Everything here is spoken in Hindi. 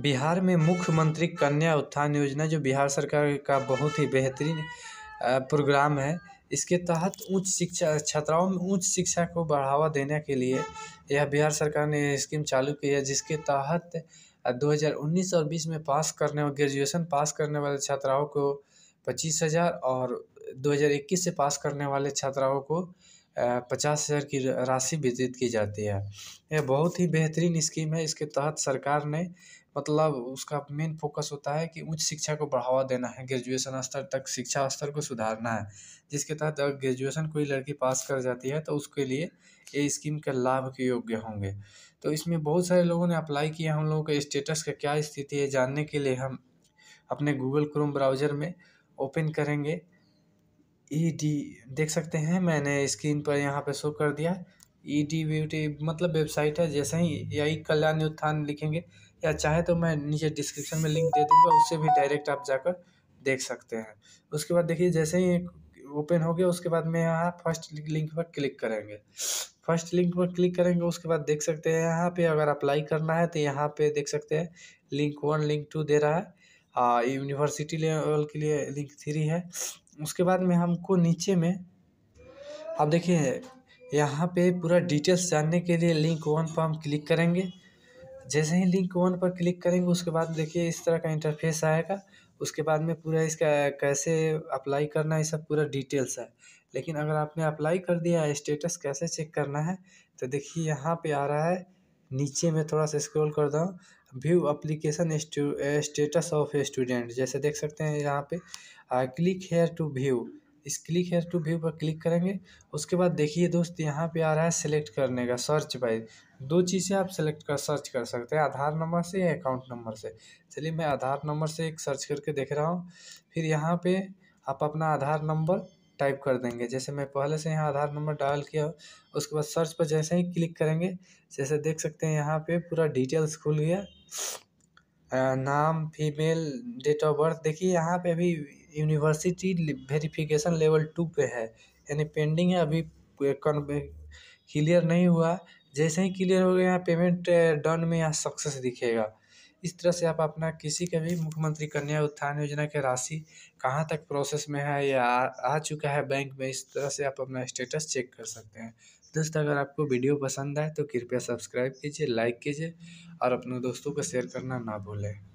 बिहार में मुख्यमंत्री कन्या उत्थान योजना जो बिहार सरकार का बहुत ही बेहतरीन प्रोग्राम है इसके तहत उच्च शिक्षा छात्राओं में उच्च शिक्षा को बढ़ावा देने के लिए यह बिहार सरकार ने स्कीम चालू की है जिसके तहत 2019 और 20 में पास करने और ग्रेजुएशन पास करने वाले छात्राओं को पच्चीस हज़ार और 2021 से पास करने वाले छात्राओं को पचास हज़ार की राशि वितरित की जाती है यह बहुत ही बेहतरीन स्कीम है इसके तहत सरकार ने मतलब उसका मेन फोकस होता है कि उच्च शिक्षा को बढ़ावा देना है ग्रेजुएशन स्तर तक शिक्षा स्तर को सुधारना है जिसके तहत अगर ग्रेजुएशन कोई लड़की पास कर जाती है तो उसके लिए ये स्कीम के लाभ के योग्य होंगे तो इसमें बहुत सारे लोगों ने अप्लाई किया हम लोगों के स्टेटस का क्या स्थिति है जानने के लिए हम अपने गूगल क्रोम ब्राउज़र में ओपन करेंगे ई e डी देख सकते हैं मैंने स्क्रीन पर यहाँ पे शो कर दिया ई डी ब्यूटी मतलब वेबसाइट है जैसे ही यही कल्याण उत्थान लिखेंगे या चाहे तो मैं नीचे डिस्क्रिप्शन में लिंक दे दूँगा उससे भी डायरेक्ट आप जाकर देख सकते हैं उसके बाद देखिए जैसे ही ओपन हो गया उसके बाद में यहाँ फर्स्ट लिंक पर क्लिक करेंगे फर्स्ट लिंक पर क्लिक करेंगे उसके बाद देख सकते हैं यहाँ पे अगर अप्लाई करना है तो यहाँ पे देख सकते हैं लिंक वन लिंक टू दे रहा है यूनिवर्सिटी लेवल के लिए लिंक थ्री है उसके बाद में हमको नीचे में आप देखिए यहाँ पे पूरा डिटेल्स जानने के लिए लिंक वन पर हम क्लिक करेंगे जैसे ही लिंक वन पर क्लिक करेंगे उसके बाद देखिए इस तरह का इंटरफेस आएगा उसके बाद में पूरा इसका कैसे अप्लाई करना है ये सब पूरा डिटेल्स है लेकिन अगर आपने अप्लाई कर दिया है स्टेटस कैसे चेक करना है तो देखिए यहाँ पे आ रहा है नीचे में थोड़ा सा स्क्रॉल कर दो view application status of student जैसे देख सकते हैं यहाँ पे क्लिक हेयर टू व्यू इस क्लिक हेयर टू व्यू पर क्लिक करेंगे उसके बाद देखिए दोस्त यहाँ पे आ रहा है सेलेक्ट करने का सर्च वाइज दो चीज़ें आप सेलेक्ट कर सर्च कर सकते हैं आधार नंबर से या अकाउंट नंबर से चलिए मैं आधार नंबर से एक सर्च करके देख रहा हूँ फिर यहाँ पे आप अपना आधार नंबर टाइप कर देंगे जैसे मैं पहले से यहाँ आधार नंबर डायल किया उसके बाद सर्च पर जैसे ही क्लिक करेंगे जैसे देख सकते हैं यहाँ पे पूरा डिटेल्स खुल गया नाम फीमेल डेट ऑफ बर्थ देखिए यहाँ पे अभी यूनिवर्सिटी वेरिफिकेशन लेवल टू पे है यानी पेंडिंग है अभी क्लियर नहीं हुआ जैसे ही क्लियर हो गया यहाँ पेमेंट डन में यहाँ सक्सेस दिखेगा इस तरह से आप अपना किसी का भी मुख्यमंत्री कन्या उत्थान योजना के राशि कहाँ तक प्रोसेस में है या आ, चुका है बैंक में इस तरह से आप अपना स्टेटस चेक कर सकते हैं दोस्तों अगर आपको वीडियो पसंद आए तो कृपया सब्सक्राइब कीजिए लाइक कीजिए और अपने दोस्तों को शेयर करना ना भूलें